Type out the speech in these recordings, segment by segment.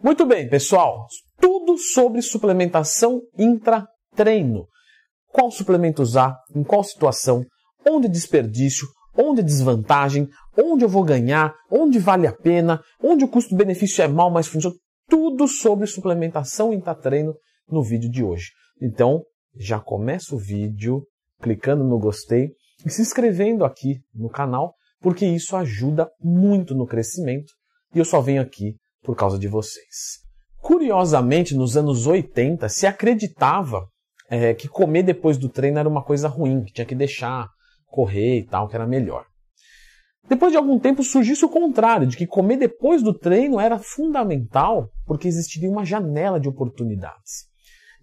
Muito bem, pessoal. Tudo sobre suplementação intratreino. Qual suplemento usar, em qual situação, onde desperdício, onde desvantagem, onde eu vou ganhar, onde vale a pena, onde o custo-benefício é mal, mas funciona. Tudo sobre suplementação intratreino no vídeo de hoje. Então, já começa o vídeo clicando no gostei e se inscrevendo aqui no canal, porque isso ajuda muito no crescimento. E eu só venho aqui por causa de vocês. Curiosamente, nos anos 80, se acreditava é, que comer depois do treino era uma coisa ruim, que tinha que deixar correr e tal, que era melhor. Depois de algum tempo surgisse o contrário, de que comer depois do treino era fundamental porque existiria uma janela de oportunidades.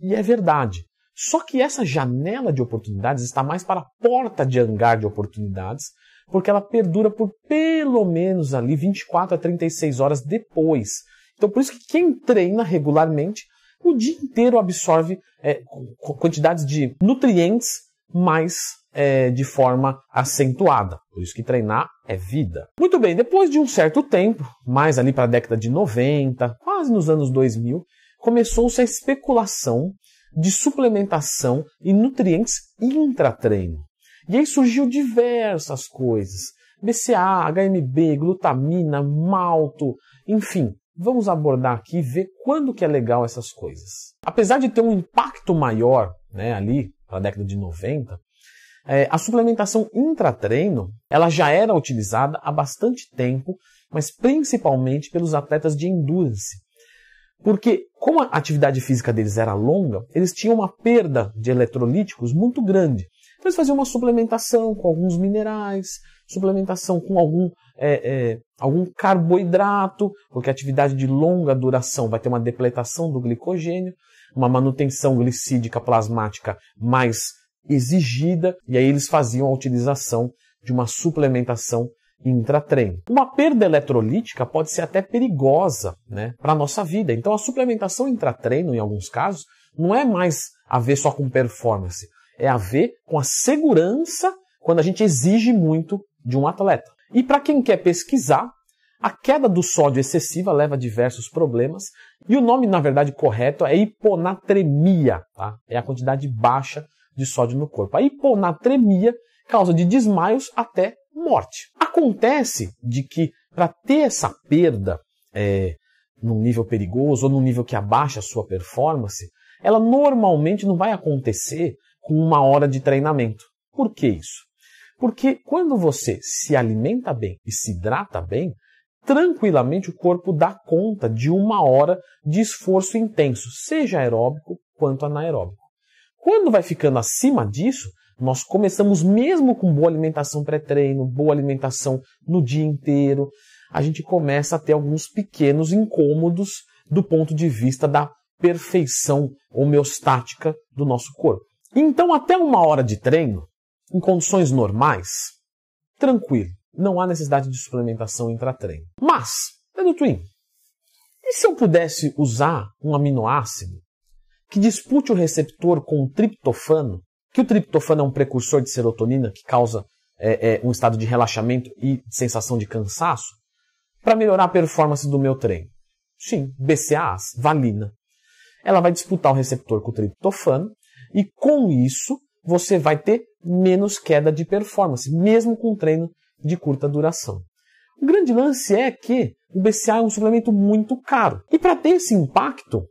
E é verdade. Só que essa janela de oportunidades está mais para a porta de hangar de oportunidades porque ela perdura por pelo menos ali 24 a 36 horas depois. Então, por isso que quem treina regularmente, o dia inteiro absorve é, quantidades de nutrientes mais é, de forma acentuada. Por isso que treinar é vida. Muito bem, depois de um certo tempo, mais ali para a década de 90, quase nos anos 2000, começou-se a especulação de suplementação e nutrientes intratreino. E aí surgiu diversas coisas: BCA, HMB, glutamina, malto, enfim. Vamos abordar aqui e ver quando que é legal essas coisas. Apesar de ter um impacto maior né, ali para a década de 90, é, a suplementação intratreino ela já era utilizada há bastante tempo, mas principalmente pelos atletas de endurance. Porque, como a atividade física deles era longa, eles tinham uma perda de eletrolíticos muito grande. Então eles faziam uma suplementação com alguns minerais, suplementação com algum, é, é, algum carboidrato, porque a atividade de longa duração vai ter uma depletação do glicogênio, uma manutenção glicídica plasmática mais exigida, e aí eles faziam a utilização de uma suplementação intratreino. Uma perda eletrolítica pode ser até perigosa né, para a nossa vida. Então a suplementação intratreino, em alguns casos, não é mais a ver só com performance, é a ver com a segurança quando a gente exige muito de um atleta. E para quem quer pesquisar, a queda do sódio excessiva leva a diversos problemas, e o nome, na verdade, correto é hiponatremia, tá? é a quantidade baixa de sódio no corpo. A hiponatremia causa de desmaios até morte. Acontece de que para ter essa perda é, num nível perigoso ou num nível que abaixa a sua performance, ela normalmente não vai acontecer com uma hora de treinamento. Por que isso? Porque quando você se alimenta bem e se hidrata bem, tranquilamente o corpo dá conta de uma hora de esforço intenso, seja aeróbico quanto anaeróbico. Quando vai ficando acima disso, nós começamos mesmo com boa alimentação pré-treino, boa alimentação no dia inteiro, a gente começa a ter alguns pequenos incômodos do ponto de vista da perfeição homeostática do nosso corpo. Então, até uma hora de treino, em condições normais, tranquilo, não há necessidade de suplementação intra-treino. Mas, Edu Twin, e se eu pudesse usar um aminoácido que dispute o receptor com o triptofano, que o triptofano é um precursor de serotonina que causa é, é, um estado de relaxamento e sensação de cansaço, para melhorar a performance do meu treino? Sim, BCAAs, valina. Ela vai disputar o receptor com o triptofano e com isso, você vai ter menos queda de performance, mesmo com treino de curta duração. O grande lance é que o BCA é um suplemento muito caro. E para ter esse impacto,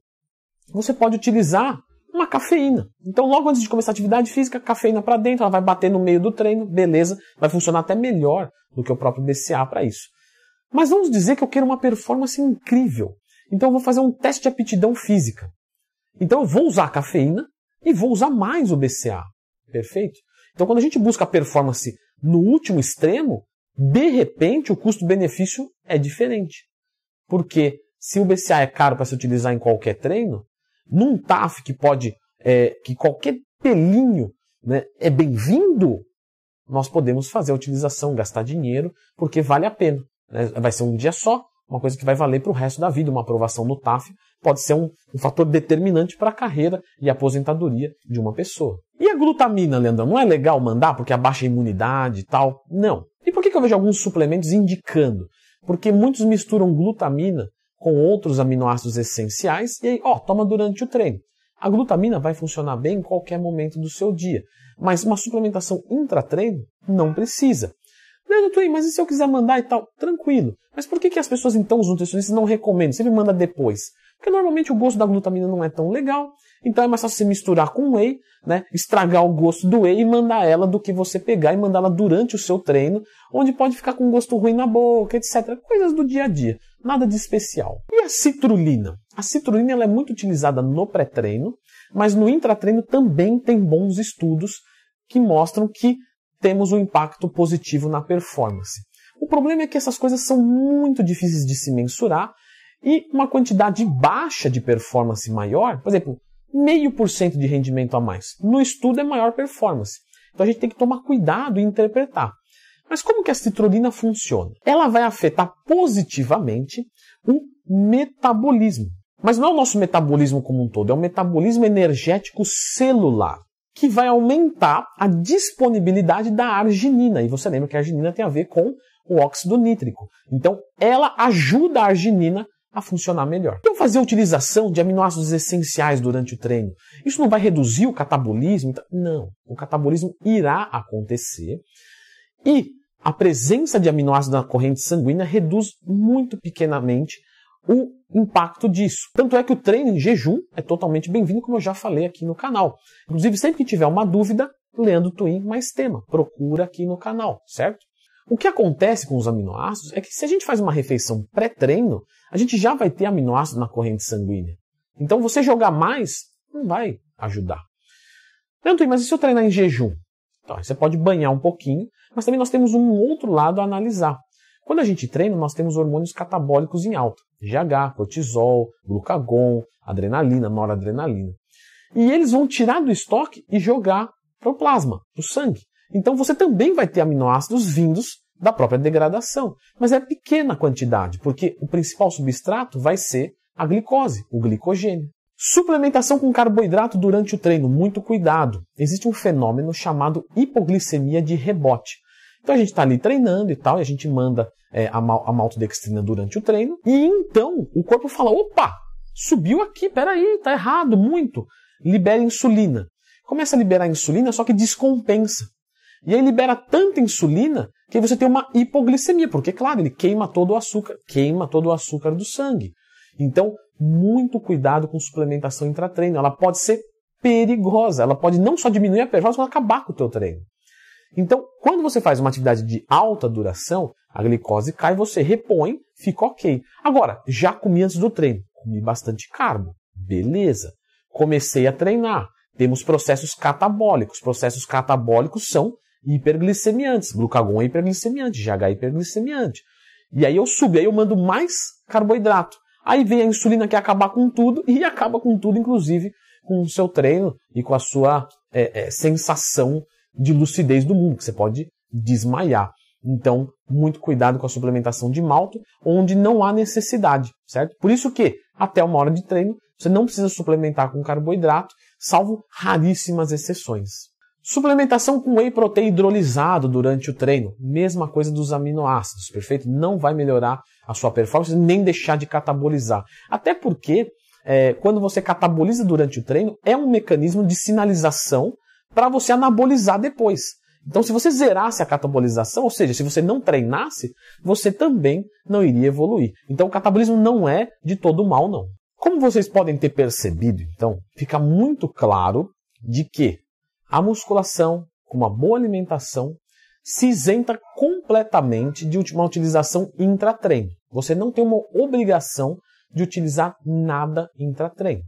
você pode utilizar uma cafeína. Então, logo antes de começar a atividade física, cafeína para dentro, ela vai bater no meio do treino, beleza, vai funcionar até melhor do que o próprio BCA para isso. Mas vamos dizer que eu quero uma performance incrível. Então, eu vou fazer um teste de aptidão física. Então, eu vou usar cafeína e vou usar mais o BCA. Perfeito? Então, quando a gente busca a performance no último extremo, de repente o custo-benefício é diferente. Porque se o BCA é caro para se utilizar em qualquer treino, num TAF que pode, é, que qualquer pelinho né, é bem-vindo, nós podemos fazer a utilização, gastar dinheiro, porque vale a pena. Né? Vai ser um dia só, uma coisa que vai valer para o resto da vida. Uma aprovação no TAF pode ser um, um fator determinante para a carreira e aposentadoria de uma pessoa. E a glutamina, Leandrão, não é legal mandar porque abaixa é a imunidade e tal? Não. E por que, que eu vejo alguns suplementos indicando? Porque muitos misturam glutamina com outros aminoácidos essenciais e aí, ó, toma durante o treino. A glutamina vai funcionar bem em qualquer momento do seu dia, mas uma suplementação intratreino não precisa. Leandro Twin, mas e se eu quiser mandar e tal? Tranquilo. Mas por que, que as pessoas, então, os nutricionistas não recomendam? Sempre manda depois. Porque normalmente o gosto da glutamina não é tão legal, então é mais fácil você misturar com whey, né? Estragar o gosto do whey e mandar ela do que você pegar e mandar ela durante o seu treino, onde pode ficar com gosto ruim na boca, etc. Coisas do dia a dia, nada de especial. E a citrulina? A citrulina ela é muito utilizada no pré-treino, mas no intratreino também tem bons estudos que mostram que temos um impacto positivo na performance. O problema é que essas coisas são muito difíceis de se mensurar e uma quantidade baixa de performance maior, por exemplo, meio por cento de rendimento a mais, no estudo é maior performance. Então a gente tem que tomar cuidado e interpretar. Mas como que a citrulina funciona? Ela vai afetar positivamente o metabolismo. Mas não é o nosso metabolismo como um todo, é o metabolismo energético celular que vai aumentar a disponibilidade da arginina. E você lembra que a arginina tem a ver com o óxido nítrico. Então, ela ajuda a arginina a funcionar melhor. Então, fazer a utilização de aminoácidos essenciais durante o treino. Isso não vai reduzir o catabolismo? Então, não, o catabolismo irá acontecer. E a presença de aminoácidos na corrente sanguínea reduz muito pequenamente o impacto disso. Tanto é que o treino em jejum é totalmente bem-vindo, como eu já falei aqui no canal. Inclusive, sempre que tiver uma dúvida, o Twin mais tema, procura aqui no canal, certo? O que acontece com os aminoácidos é que se a gente faz uma refeição pré-treino, a gente já vai ter aminoácido na corrente sanguínea. Então, você jogar mais não vai ajudar. Leandro Twin, mas e se eu treinar em jejum? Então, você pode banhar um pouquinho, mas também nós temos um outro lado a analisar. Quando a gente treina, nós temos hormônios catabólicos em alta. GH, cortisol, glucagon, adrenalina, noradrenalina. E eles vão tirar do estoque e jogar para o plasma, para o sangue. Então você também vai ter aminoácidos vindos da própria degradação, mas é pequena quantidade, porque o principal substrato vai ser a glicose, o glicogênio. Suplementação com carboidrato durante o treino, muito cuidado. Existe um fenômeno chamado hipoglicemia de rebote. Então a gente está ali treinando e tal, e a gente manda é, a, mal, a maltodextrina durante o treino, e então o corpo fala: opa, subiu aqui, peraí, tá errado, muito. Libera insulina. Começa a liberar insulina, só que descompensa. E aí libera tanta insulina que você tem uma hipoglicemia, porque, claro, ele queima todo o açúcar, queima todo o açúcar do sangue. Então, muito cuidado com suplementação intratreino. Ela pode ser perigosa. Ela pode não só diminuir a performance, mas acabar com o teu treino. Então, quando você faz uma atividade de alta duração, a glicose cai, você repõe, fica ok. Agora, já comi antes do treino, comi bastante carbo, beleza. Comecei a treinar. Temos processos catabólicos. Processos catabólicos são hiperglicemiantes. Glucagon é hiperglicemiante, GH é hiperglicemiante. E aí eu subo, aí eu mando mais carboidrato. Aí vem a insulina que acabar com tudo e acaba com tudo, inclusive com o seu treino e com a sua é, é, sensação de lucidez do mundo, que você pode desmaiar. Então, muito cuidado com a suplementação de malto, onde não há necessidade, certo? Por isso que, até uma hora de treino, você não precisa suplementar com carboidrato, salvo raríssimas exceções. Suplementação com whey protein hidrolisado durante o treino, mesma coisa dos aminoácidos, perfeito? Não vai melhorar a sua performance nem deixar de catabolizar. Até porque é, quando você cataboliza durante o treino, é um mecanismo de sinalização para você anabolizar depois. Então, se você zerasse a catabolização, ou seja, se você não treinasse, você também não iria evoluir. Então, o catabolismo não é de todo mal, não. Como vocês podem ter percebido, então, fica muito claro de que a musculação, com uma boa alimentação, se isenta completamente de uma utilização intratreino. Você não tem uma obrigação de utilizar nada intratreino.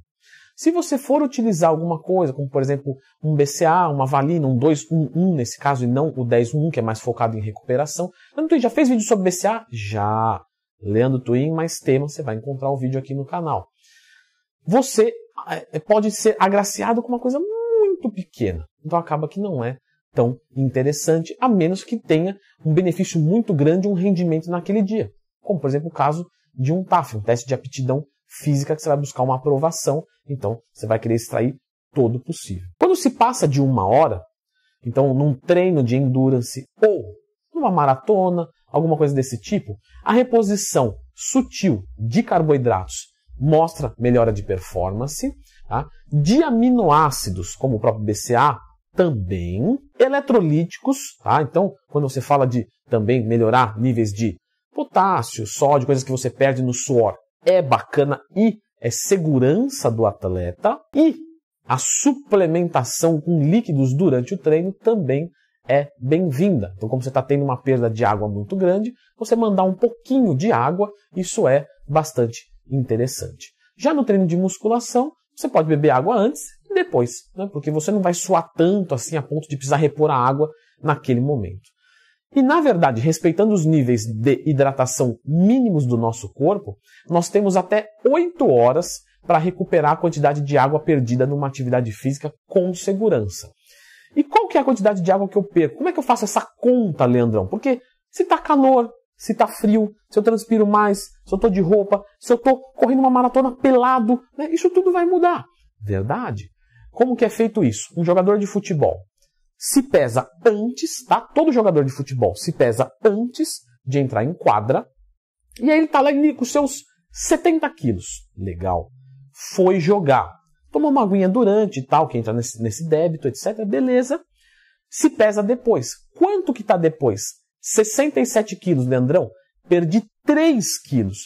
Se você for utilizar alguma coisa, como por exemplo um BCA, uma valina, um 211 nesse caso, e não o 101, que é mais focado em recuperação. Leandro Twin, já fez vídeo sobre BCA? Já! Leandro Twin, mais tema, você vai encontrar o vídeo aqui no canal. Você eh, pode ser agraciado com uma coisa muito pequena, então acaba que não é tão interessante, a menos que tenha um benefício muito grande, um rendimento naquele dia. Como, por exemplo, o caso de um TAF, um teste de aptidão física que você vai buscar uma aprovação, então você vai querer extrair todo possível. Quando se passa de uma hora, então num treino de endurance ou numa maratona, alguma coisa desse tipo, a reposição sutil de carboidratos mostra melhora de performance, tá? de aminoácidos, como o próprio BCA, também, eletrolíticos, tá? então quando você fala de também melhorar níveis de potássio, sódio, coisas que você perde no suor, é bacana e é segurança do atleta e a suplementação com líquidos durante o treino também é bem-vinda. Então, como você está tendo uma perda de água muito grande, você mandar um pouquinho de água, isso é bastante interessante. Já no treino de musculação, você pode beber água antes e depois, né? porque você não vai suar tanto assim a ponto de precisar repor a água naquele momento. E, na verdade, respeitando os níveis de hidratação mínimos do nosso corpo, nós temos até 8 horas para recuperar a quantidade de água perdida numa atividade física com segurança. E qual que é a quantidade de água que eu perco? Como é que eu faço essa conta, Leandrão? Porque se está calor, se está frio, se eu transpiro mais, se eu estou de roupa, se eu estou correndo uma maratona pelado, né? isso tudo vai mudar. Verdade? Como que é feito isso? Um jogador de futebol, se pesa antes, tá? Todo jogador de futebol se pesa antes de entrar em quadra. E aí ele tá lá com seus 70 quilos. Legal. Foi jogar. Tomou uma aguinha durante e tal, que entra nesse, nesse débito, etc. Beleza. Se pesa depois. Quanto que tá depois? 67 quilos, Leandrão. Perdi 3 quilos.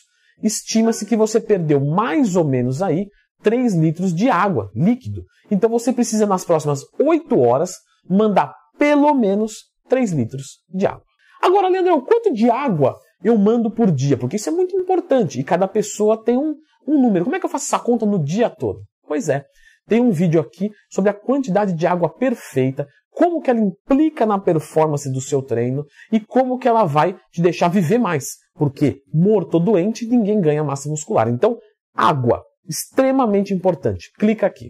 Estima-se que você perdeu mais ou menos aí 3 litros de água, líquido. Então você precisa, nas próximas 8 horas, mandar pelo menos 3 litros de água. Agora, Leandro, quanto de água eu mando por dia? Porque isso é muito importante e cada pessoa tem um, um número. Como é que eu faço essa conta no dia todo? Pois é, tem um vídeo aqui sobre a quantidade de água perfeita, como que ela implica na performance do seu treino e como que ela vai te deixar viver mais. Porque morto ou doente, ninguém ganha massa muscular. Então, água, extremamente importante. Clica aqui.